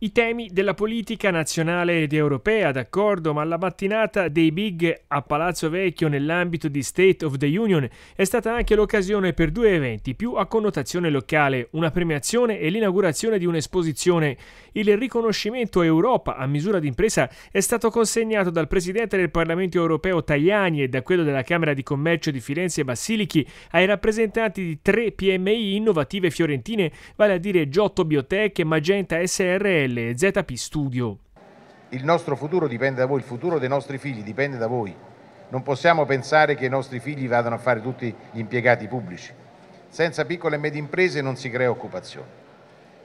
I temi della politica nazionale ed europea, d'accordo, ma la mattinata dei Big a Palazzo Vecchio nell'ambito di State of the Union è stata anche l'occasione per due eventi più a connotazione locale, una premiazione e l'inaugurazione di un'esposizione. Il riconoscimento Europa a misura d'impresa è stato consegnato dal Presidente del Parlamento europeo Tajani e da quello della Camera di Commercio di Firenze e Basilichi ai rappresentanti di tre PMI innovative fiorentine, vale a dire Giotto Biotech e Magenta SRL delle ZP Studio. Il nostro futuro dipende da voi, il futuro dei nostri figli dipende da voi. Non possiamo pensare che i nostri figli vadano a fare tutti gli impiegati pubblici. Senza piccole e medie imprese non si crea occupazione.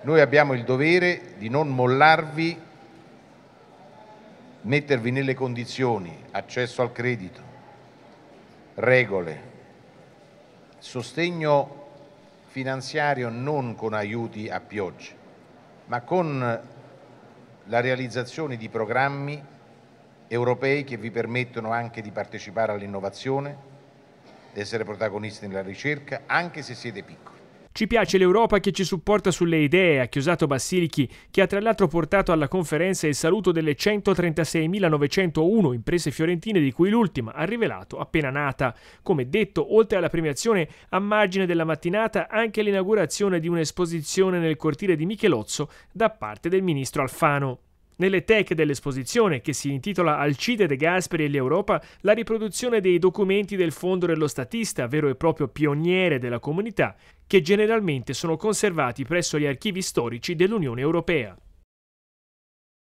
Noi abbiamo il dovere di non mollarvi, mettervi nelle condizioni, accesso al credito, regole, sostegno finanziario non con aiuti a pioggia, ma con la realizzazione di programmi europei che vi permettono anche di partecipare all'innovazione, di essere protagonisti nella ricerca, anche se siete piccoli. Ci piace l'Europa che ci supporta sulle idee, ha chiosato Bassilichi, che ha tra l'altro portato alla conferenza il saluto delle 136.901 imprese fiorentine, di cui l'ultima ha rivelato appena nata. Come detto, oltre alla premiazione, a margine della mattinata anche l'inaugurazione di un'esposizione nel cortile di Michelozzo da parte del ministro Alfano. Nelle teche dell'esposizione, che si intitola Alcide De Gasperi e l'Europa, la riproduzione dei documenti del Fondo dello Statista, vero e proprio pioniere della comunità, che generalmente sono conservati presso gli archivi storici dell'Unione Europea.